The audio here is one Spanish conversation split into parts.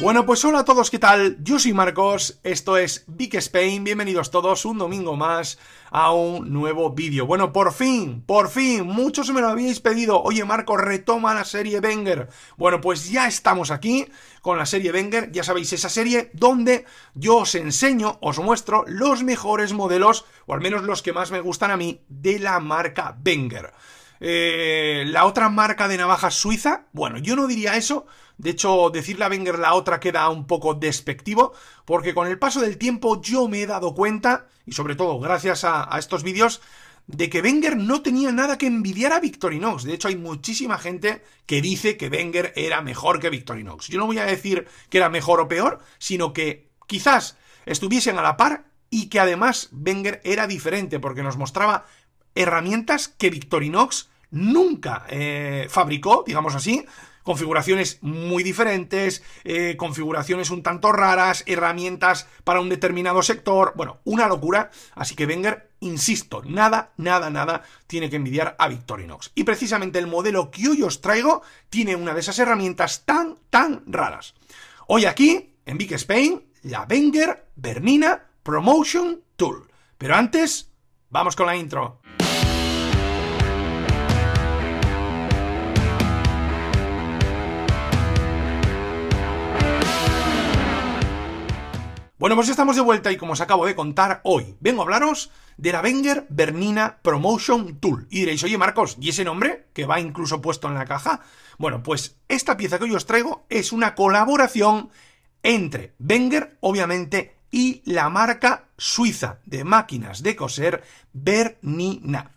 Bueno, pues hola a todos, ¿qué tal? Yo soy Marcos, esto es Big Spain, bienvenidos todos un domingo más a un nuevo vídeo. Bueno, por fin, por fin, muchos me lo habéis pedido, oye Marcos, retoma la serie Wenger. Bueno, pues ya estamos aquí con la serie Wenger, ya sabéis, esa serie donde yo os enseño, os muestro los mejores modelos, o al menos los que más me gustan a mí, de la marca Wenger. Eh, la otra marca de navajas suiza, bueno, yo no diría eso, de hecho, decirle a Wenger la otra queda un poco despectivo, porque con el paso del tiempo yo me he dado cuenta, y sobre todo gracias a, estos vídeos, de que Wenger no tenía nada que envidiar a Victorinox. De hecho, hay muchísima gente que dice que Wenger era mejor que Victorinox. Yo no voy a decir que era mejor o peor, sino que quizás estuviesen a la par y que además Wenger era diferente porque nos mostraba herramientas que Victorinox nunca eh, fabricó, digamos así, configuraciones muy diferentes, eh, configuraciones un tanto raras, herramientas para un determinado sector, bueno, una locura, así que Wenger, insisto, nada, nada, nada tiene que envidiar a Victorinox. Y precisamente el modelo que hoy os traigo tiene una de esas herramientas tan, tan raras. Hoy aquí, en Big Spain, la Wenger Bernina Promotion Tool. Pero antes, vamos con la intro. Bueno, pues ya estamos de vuelta y como os acabo de contar, hoy vengo a hablaros de la Wenger Bernina Promotion Tool. Y diréis, oye Marcos, ¿y ese nombre? Que va incluso puesto en la caja. Bueno, pues esta pieza que hoy os traigo es una colaboración entre Wenger, obviamente, y la marca suiza de máquinas de coser Bernina.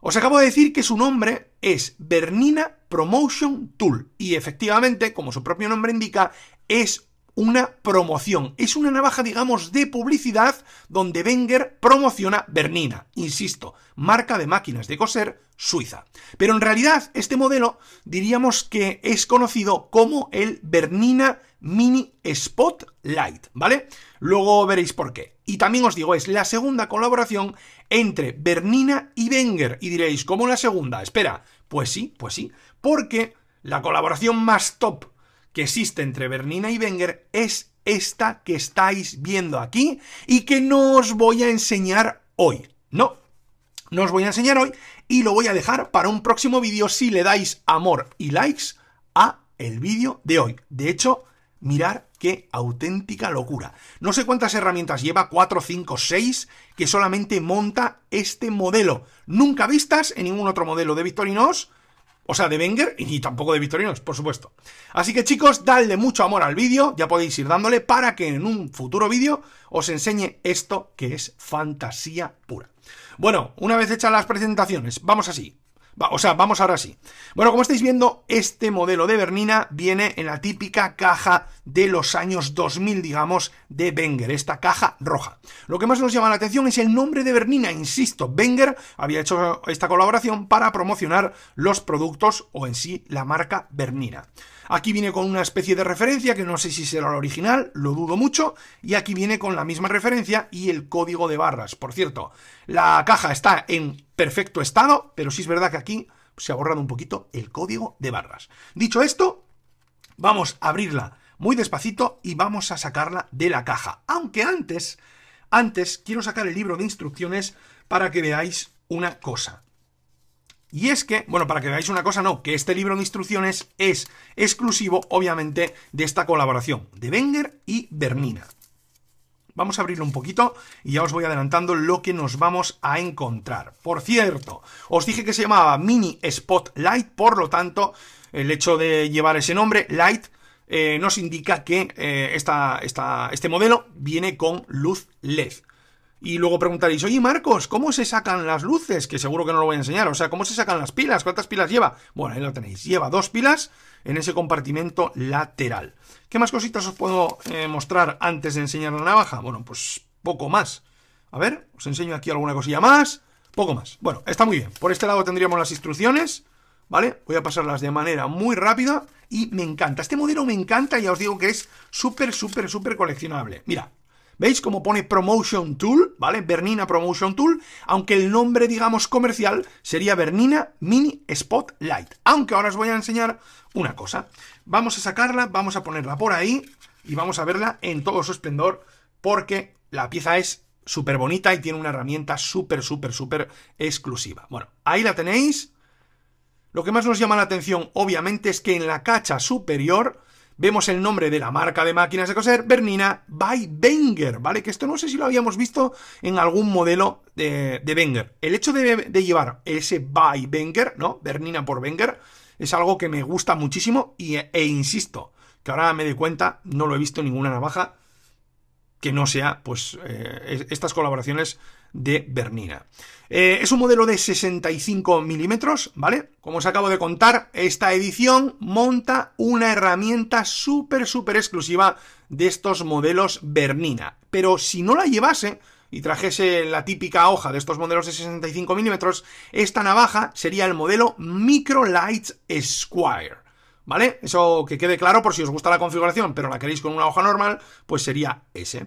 Os acabo de decir que su nombre es Bernina Promotion Tool y efectivamente, como su propio nombre indica, es una promoción. Es una navaja, digamos, de publicidad donde Wenger promociona Bernina, insisto, marca de máquinas de coser suiza. Pero en realidad este modelo diríamos que es conocido como el Bernina Mini Spotlight, ¿vale? Luego veréis por qué. Y también os digo, es la segunda colaboración entre Bernina y Wenger. Y diréis, ¿cómo la segunda? Espera, pues sí, pues sí, porque la colaboración más top que existe entre Bernina y Wenger es esta que estáis viendo aquí y que no os voy a enseñar hoy. No, no os voy a enseñar hoy y lo voy a dejar para un próximo vídeo si le dais amor y likes a el vídeo de hoy. De hecho, mirar qué auténtica locura. No sé cuántas herramientas lleva, 4, 5, 6, que solamente monta este modelo. Nunca vistas en ningún otro modelo de Victorinos o sea, de Wenger y tampoco de Victorinos, por supuesto. Así que chicos, dadle mucho amor al vídeo, ya podéis ir dándole para que en un futuro vídeo os enseñe esto que es fantasía pura. Bueno, una vez hechas las presentaciones, vamos así o sea, vamos ahora sí. Bueno, como estáis viendo, este modelo de Bernina viene en la típica caja de los años 2000, digamos, de Wenger, esta caja roja. Lo que más nos llama la atención es el nombre de Bernina, insisto, Wenger había hecho esta colaboración para promocionar los productos o en sí la marca Bernina. Aquí viene con una especie de referencia que no sé si será la original, lo dudo mucho, y aquí viene con la misma referencia y el código de barras. Por cierto, la caja está en perfecto estado, pero sí es verdad que aquí se ha borrado un poquito el código de barras. Dicho esto, vamos a abrirla muy despacito y vamos a sacarla de la caja. Aunque antes, antes quiero sacar el libro de instrucciones para que veáis una cosa. Y es que, bueno, para que veáis una cosa, no, que este libro de instrucciones es exclusivo, obviamente, de esta colaboración de Wenger y Bernina. Vamos a abrirlo un poquito y ya os voy adelantando lo que nos vamos a encontrar. Por cierto, os dije que se llamaba Mini Spotlight, por lo tanto, el hecho de llevar ese nombre, Light, eh, nos indica que eh, este modelo viene con luz LED. Y luego preguntaréis, oye Marcos, ¿cómo se sacan las luces? Que seguro que no lo voy a enseñar. O sea, ¿cómo se sacan las pilas? ¿Cuántas pilas lleva? Bueno, ahí lo tenéis. Lleva dos pilas en ese compartimento lateral. ¿Qué más cositas os puedo eh, mostrar antes de enseñar la navaja? Bueno, pues poco más. A ver, os enseño aquí alguna cosilla más. Poco más. Bueno, está muy bien. Por este lado tendríamos las instrucciones, ¿vale? Voy a pasarlas de manera muy rápida y me encanta. Este modelo me encanta, ya os digo que es súper, súper, súper coleccionable. Mira, ¿Veis cómo pone Promotion Tool? ¿Vale? Bernina Promotion Tool, aunque el nombre, digamos, comercial sería Bernina Mini Spotlight. Aunque ahora os voy a enseñar una cosa. Vamos a sacarla, vamos a ponerla por ahí y vamos a verla en todo su esplendor porque la pieza es súper bonita y tiene una herramienta súper, súper, súper exclusiva. Bueno, ahí la tenéis. Lo que más nos llama la atención, obviamente, es que en la cacha superior vemos el nombre de la marca de máquinas de coser, Bernina by Wenger, ¿vale? Que esto no sé si lo habíamos visto en algún modelo de, de Wenger. El hecho de, llevar ese by Wenger, ¿no? Bernina por Wenger, es algo que me gusta muchísimo y, e insisto, que ahora me doy cuenta, no lo he visto en ninguna navaja que no sea, pues, eh, estas colaboraciones de Bernina. Eh, es un modelo de 65 milímetros, ¿vale? Como os acabo de contar, esta edición monta una herramienta súper, súper exclusiva de estos modelos Bernina. Pero si no la llevase y trajese la típica hoja de estos modelos de 65 milímetros, esta navaja sería el modelo Micro Light Squire. ¿Vale? Eso que quede claro por si os gusta la configuración, pero la queréis con una hoja normal, pues sería ese.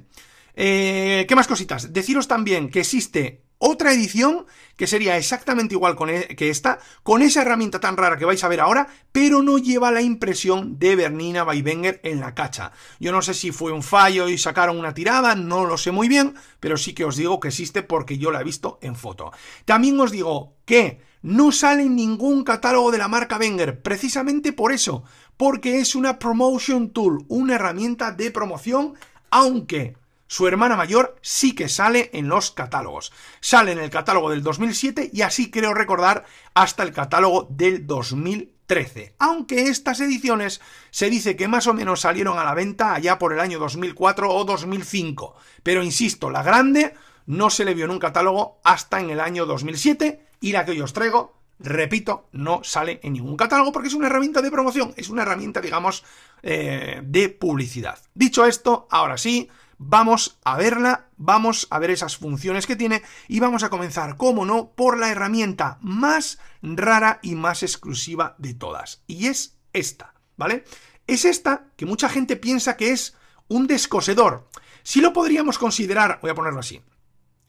Eh, ¿Qué más cositas? Deciros también que existe otra edición que sería exactamente igual e, que esta, con esa herramienta tan rara que vais a ver ahora, pero no lleva la impresión de Bernina Wenger en la cacha. Yo no sé si fue un fallo y sacaron una tirada, no lo sé muy bien, pero sí que os digo que existe porque yo la he visto en foto. También os digo que no sale ningún catálogo de la marca Wenger, precisamente por eso, porque es una promotion tool, una herramienta de promoción, aunque su hermana mayor sí que sale en los catálogos. Sale en el catálogo del 2007 y así creo recordar hasta el catálogo del 2013. Aunque estas ediciones se dice que más o menos salieron a la venta allá por el año 2004 o 2005. Pero insisto, la grande no se le vio en un catálogo hasta en el año 2007 y la que yo os traigo repito, no sale en ningún catálogo porque es una herramienta de promoción, es una herramienta, digamos, eh, de publicidad. Dicho esto, ahora sí, vamos a verla, vamos a ver esas funciones que tiene y vamos a comenzar, como no, por la herramienta más rara y más exclusiva de todas. Y es esta, ¿vale? Es esta que mucha gente piensa que es un descosedor. Si lo podríamos considerar, voy a ponerlo así,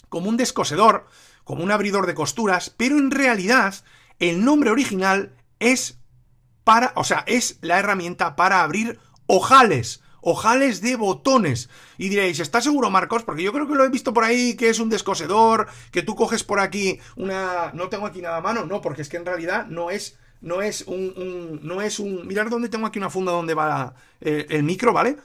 como un descosedor, como un abridor de costuras, pero en realidad el nombre original es para, o sea, es la herramienta para abrir ojales ojales de botones. Y diréis, ¿está seguro, Marcos? Porque yo creo que lo he visto por ahí, que es un descosedor, que tú coges por aquí una... No tengo aquí nada a mano, no, porque es que en realidad no es... No es un, no es un... Mirad dónde tengo aquí una funda donde va eh, el micro, ¿vale?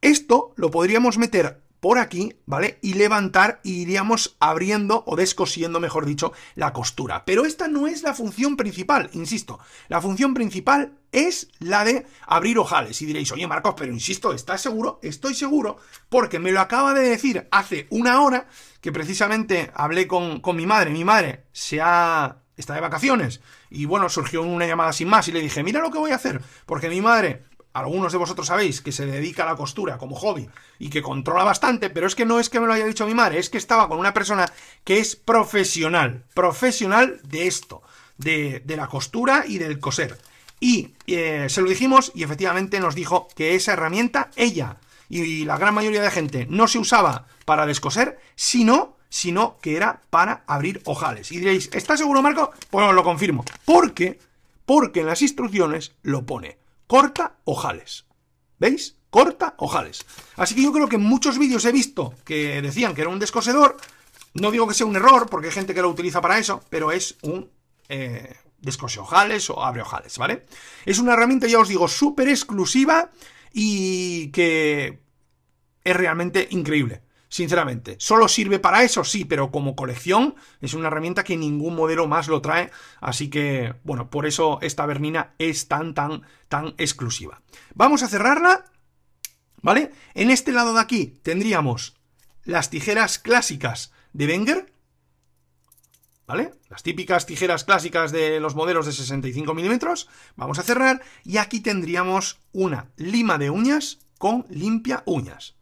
Esto lo podríamos meter por aquí, ¿vale? Y levantar y iríamos abriendo o descosiendo, mejor dicho, la costura. Pero esta no es la función principal, insisto. La función principal es la de abrir ojales. Y diréis, oye Marcos, pero insisto, ¿estás seguro? Estoy seguro, porque me lo acaba de decir hace una hora, que precisamente hablé con, mi madre. Mi madre se ha... está de vacaciones. Y bueno, surgió una llamada sin más y le dije, mira lo que voy a hacer, porque mi madre algunos de vosotros sabéis, que se dedica a la costura como hobby y que controla bastante, pero es que no es que me lo haya dicho mi madre, es que estaba con una persona que es profesional, profesional de esto, de, de la costura y del coser. Y eh, se lo dijimos y efectivamente nos dijo que esa herramienta, ella y la gran mayoría de gente, no se usaba para descoser, sino sino que era para abrir ojales. Y diréis, ¿está seguro, Marco? Pues os lo confirmo. Porque, porque en las instrucciones lo pone corta ojales. ¿Veis? Corta ojales. Así que yo creo que en muchos vídeos he visto que decían que era un descosedor. No digo que sea un error, porque hay gente que lo utiliza para eso, pero es un eh, o abre ojales, ¿vale? Es una herramienta, ya os digo, súper exclusiva y que es realmente increíble sinceramente. ¿Solo sirve para eso? Sí, pero como colección es una herramienta que ningún modelo más lo trae, así que, bueno, por eso esta bernina es tan, tan, tan exclusiva. Vamos a cerrarla, ¿vale? En este lado de aquí tendríamos las tijeras clásicas de Wenger, ¿vale? Las típicas tijeras clásicas de los modelos de 65 milímetros. Vamos a cerrar y aquí tendríamos una lima de uñas con limpia uñas.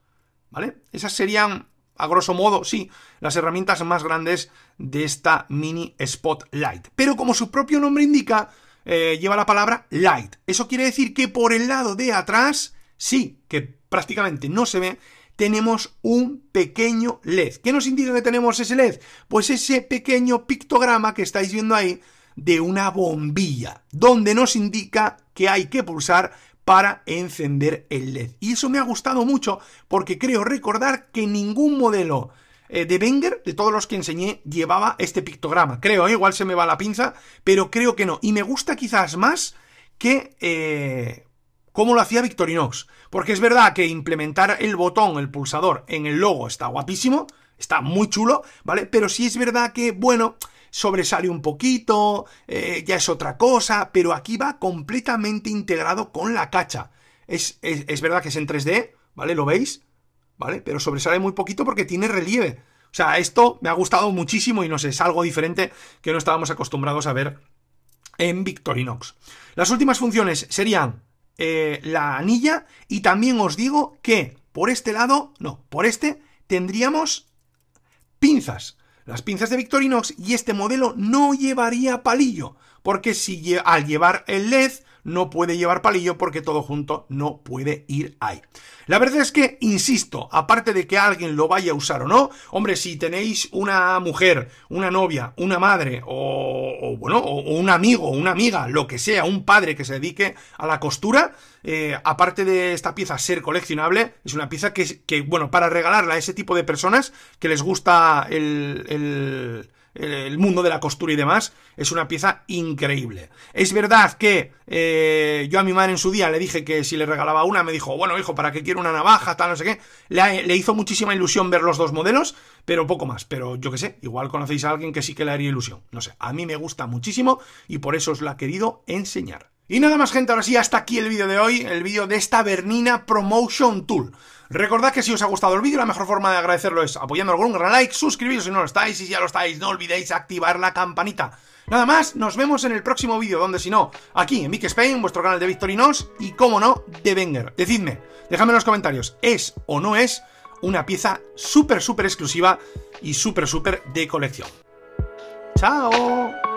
¿vale? Esas serían, a grosso modo, sí, las herramientas más grandes de esta mini Spotlight. Pero como su propio nombre indica, eh, lleva la palabra light. Eso quiere decir que por el lado de atrás, sí, que prácticamente no se ve, tenemos un pequeño LED. ¿Qué nos indica que tenemos ese LED? Pues ese pequeño pictograma que estáis viendo ahí de una bombilla, donde nos indica que hay que pulsar para encender el LED. Y eso me ha gustado mucho porque creo recordar que ningún modelo eh, de Wenger, de todos los que enseñé, llevaba este pictograma. Creo, ¿eh? igual se me va la pinza, pero creo que no. Y me gusta quizás más que eh, como lo hacía Victorinox. Porque es verdad que implementar el botón, el pulsador, en el logo está guapísimo, está muy chulo, ¿vale? Pero sí es verdad que, bueno, sobresale un poquito, eh, ya es otra cosa, pero aquí va completamente integrado con la cacha. Es, verdad que es en 3D, ¿vale? ¿Lo veis? ¿Vale? Pero sobresale muy poquito porque tiene relieve. O sea, esto me ha gustado muchísimo y no sé, es algo diferente que no estábamos acostumbrados a ver en Victorinox. Las últimas funciones serían eh, la anilla y también os digo que por este lado, no, por este tendríamos pinzas las pinzas de Victorinox y este modelo no llevaría palillo, porque si al llevar el LED no puede llevar palillo porque todo junto no puede ir ahí. La verdad es que, insisto, aparte de que alguien lo vaya a usar o no, hombre, si tenéis una mujer, una novia, una madre o, bueno, o un amigo, una amiga, lo que sea, un padre que se dedique a la costura, eh, aparte de esta pieza ser coleccionable, es una pieza que, que, bueno, para regalarla a ese tipo de personas que les gusta el, el el mundo de la costura y demás, es una pieza increíble. Es verdad que eh, yo a mi madre en su día le dije que si le regalaba una, me dijo, bueno, hijo, ¿para qué quiero una navaja? Tal, no sé qué. Le, le hizo muchísima ilusión ver los dos modelos, pero poco más. Pero yo qué sé, igual conocéis a alguien que sí que le haría ilusión. No sé, a mí me gusta muchísimo y por eso os la he querido enseñar. Y nada más gente, ahora sí, hasta aquí el vídeo de hoy, el vídeo de esta Bernina Promotion Tool. Recordad que si os ha gustado el vídeo, la mejor forma de agradecerlo es apoyándolo con un gran like, suscribiros si no lo estáis, y si ya lo estáis, no olvidéis activar la campanita. Nada más, nos vemos en el próximo vídeo, donde si no, aquí en Big Spain, vuestro canal de Victorinos, y como no, de Wenger. Decidme, dejadme en los comentarios, ¿es o no es una pieza súper, súper exclusiva y súper, súper de colección? ¡Chao!